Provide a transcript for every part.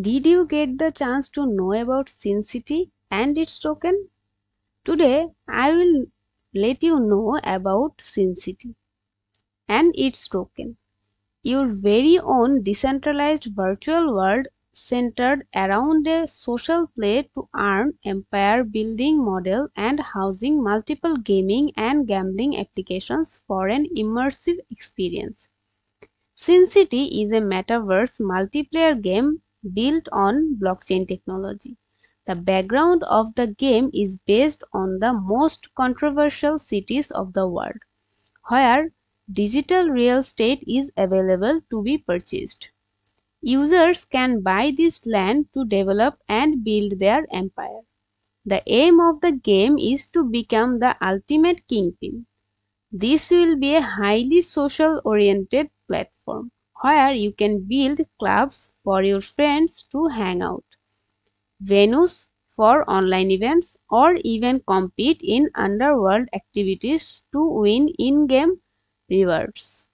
Did you get the chance to know about Sin City and its token? Today I will let you know about Sin City and its token. Your very own decentralized virtual world centered around a social play to earn empire building model and housing multiple gaming and gambling applications for an immersive experience. Sin City is a metaverse multiplayer game built on blockchain technology. The background of the game is based on the most controversial cities of the world, where digital real estate is available to be purchased. Users can buy this land to develop and build their empire. The aim of the game is to become the ultimate kingpin. This will be a highly social oriented platform where you can build clubs for your friends to hang out, venues for online events, or even compete in underworld activities to win in-game rewards.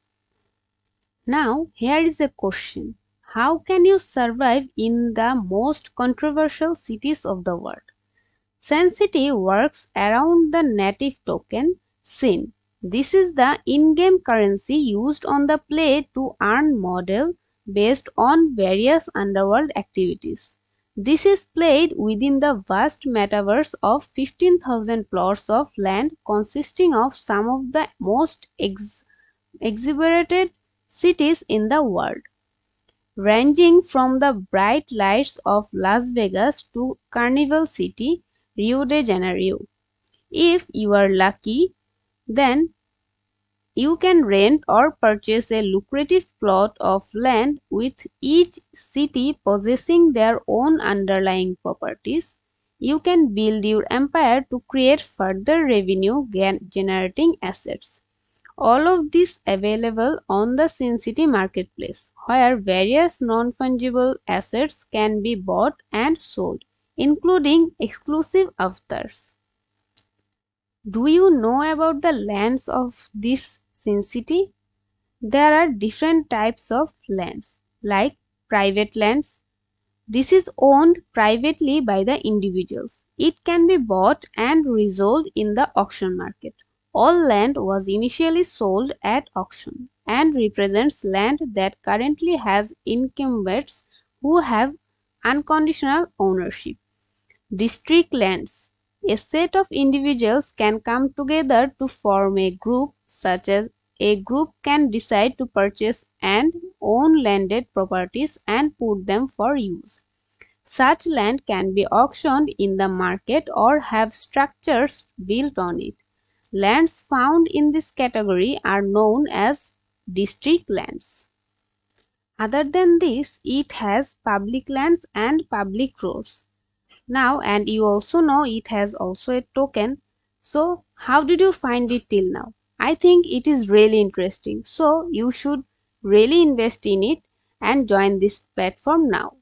Now, here is a question. How can you survive in the most controversial cities of the world? Sensity works around the native token scene this is the in-game currency used on the play to earn model based on various underworld activities. This is played within the vast metaverse of 15,000 plots of land consisting of some of the most ex cities in the world. Ranging from the bright lights of Las Vegas to Carnival City, Rio de Janeiro. If you are lucky, then you can rent or purchase a lucrative plot of land with each city possessing their own underlying properties. You can build your empire to create further revenue generating assets. All of this available on the Sin City marketplace where various non-fungible assets can be bought and sold including exclusive avatars. Do you know about the lands of this city? There are different types of lands like private lands. This is owned privately by the individuals. It can be bought and resold in the auction market. All land was initially sold at auction and represents land that currently has incumbents who have unconditional ownership. District lands a set of individuals can come together to form a group such as a group can decide to purchase and own landed properties and put them for use. Such land can be auctioned in the market or have structures built on it. Lands found in this category are known as district lands. Other than this, it has public lands and public roads now and you also know it has also a token so how did you find it till now i think it is really interesting so you should really invest in it and join this platform now